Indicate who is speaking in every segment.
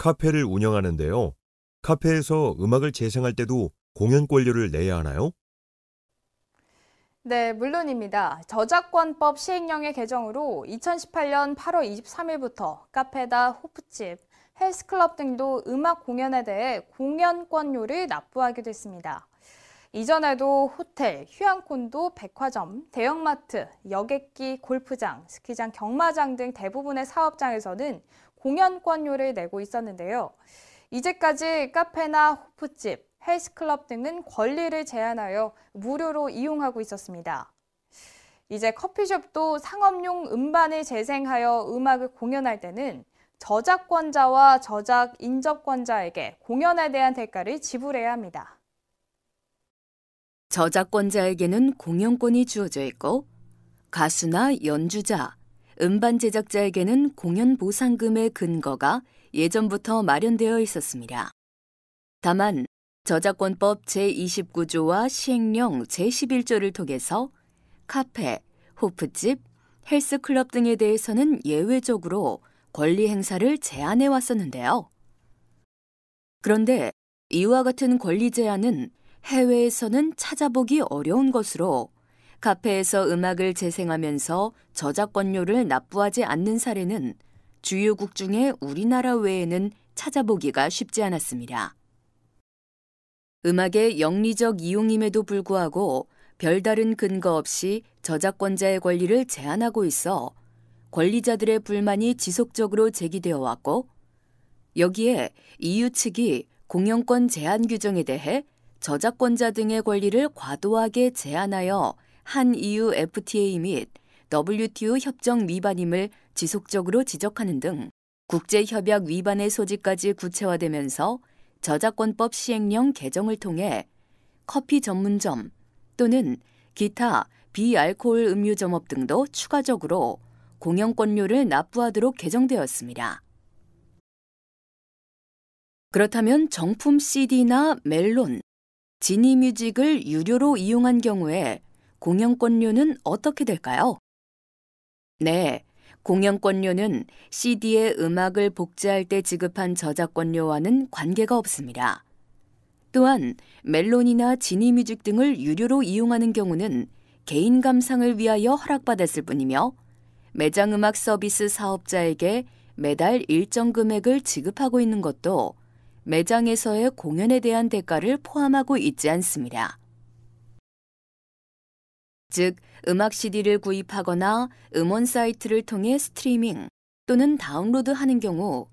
Speaker 1: 카페를 운영하는데요. 카페에서 음악을 재생할 때도 공연 권료를 내야 하나요? 네, 물론입니다. 저작권법 시행령의 개정으로 2018년 8월 23일부터 카페다 호프집, 헬스클럽 등도 음악 공연에 대해 공연권료를 납부하게 됐습니다. 이전에도 호텔, 휴양콘도 백화점, 대형마트, 여객기, 골프장, 스키장, 경마장 등 대부분의 사업장에서는 공연권료를 내고 있었는데요. 이제까지 카페나 호프집, 헬스클럽 등은 권리를 제한하여 무료로 이용하고 있었습니다. 이제 커피숍도 상업용 음반을 재생하여 음악을 공연할 때는 저작권자와 저작 인접권자에게 공연에 대한 대가를 지불해야 합니다.
Speaker 2: 저작권자에게는 공연권이 주어져 있고 가수나 연주자, 음반 제작자에게는 공연 보상금의 근거가 예전부터 마련되어 있었습니다. 다만 저작권법 제29조와 시행령 제11조를 통해서 카페, 호프집, 헬스클럽 등에 대해서는 예외적으로 권리 행사를 제한해 왔었는데요. 그런데 이와 같은 권리 제한은 해외에서는 찾아보기 어려운 것으로 카페에서 음악을 재생하면서 저작권료를 납부하지 않는 사례는 주요국 중에 우리나라 외에는 찾아보기가 쉽지 않았습니다. 음악의 영리적 이용임에도 불구하고 별다른 근거 없이 저작권자의 권리를 제한하고 있어 권리자들의 불만이 지속적으로 제기되어 왔고 여기에 EU 측이 공영권 제한 규정에 대해 저작권자 등의 권리를 과도하게 제한하여 한 EU FTA 및 WTO 협정 위반임을 지속적으로 지적하는 등 국제협약 위반의 소지까지 구체화되면서 저작권법 시행령 개정을 통해 커피 전문점 또는 기타 비알코올 음료 점업 등도 추가적으로 공영권료를 납부하도록 개정되었습니다. 그렇다면 정품 CD나 멜론, 지니뮤직을 유료로 이용한 경우에 공연권료는 어떻게 될까요? 네, 공연권료는 CD에 음악을 복제할 때 지급한 저작권료와는 관계가 없습니다. 또한 멜론이나 지니뮤직 등을 유료로 이용하는 경우는 개인 감상을 위하여 허락받았을 뿐이며 매장 음악 서비스 사업자에게 매달 일정 금액을 지급하고 있는 것도 매장에서의 공연에 대한 대가를 포함하고 있지 않습니다. 즉 음악 CD를 구입하거나 음원 사이트를 통해 스트리밍 또는 다운로드 하는 경우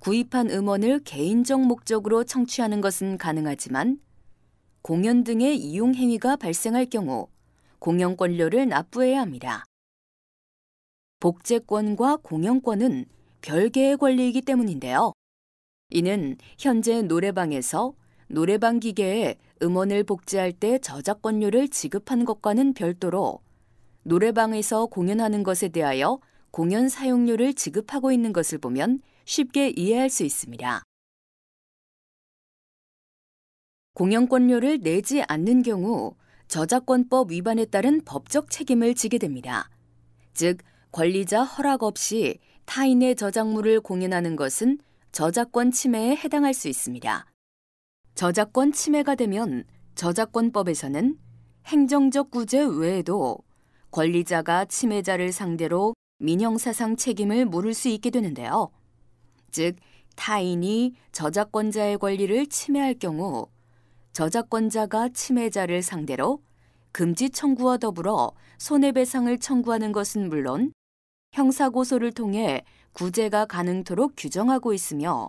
Speaker 2: 구입한 음원을 개인적 목적으로 청취하는 것은 가능하지만 공연 등의 이용 행위가 발생할 경우 공연권료를 납부해야 합니다. 복제권과 공연권은 별개의 권리이기 때문인데요. 이는 현재 노래방에서 노래방 기계에 음원을 복제할 때 저작권료를 지급한 것과는 별도로 노래방에서 공연하는 것에 대하여 공연 사용료를 지급하고 있는 것을 보면 쉽게 이해할 수 있습니다. 공연권료를 내지 않는 경우 저작권법 위반에 따른 법적 책임을 지게 됩니다. 즉, 권리자 허락 없이 타인의 저작물을 공연하는 것은 저작권 침해에 해당할 수 있습니다. 저작권 침해가 되면 저작권법에서는 행정적 구제 외에도 권리자가 침해자를 상대로 민형사상 책임을 물을 수 있게 되는데요. 즉, 타인이 저작권자의 권리를 침해할 경우 저작권자가 침해자를 상대로 금지 청구와 더불어 손해배상을 청구하는 것은 물론 형사고소를 통해 구제가 가능토록 규정하고 있으며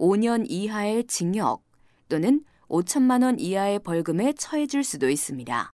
Speaker 2: 5년 이하의 징역, 또는 5천만 원 이하의 벌금에 처해질 수도 있습니다.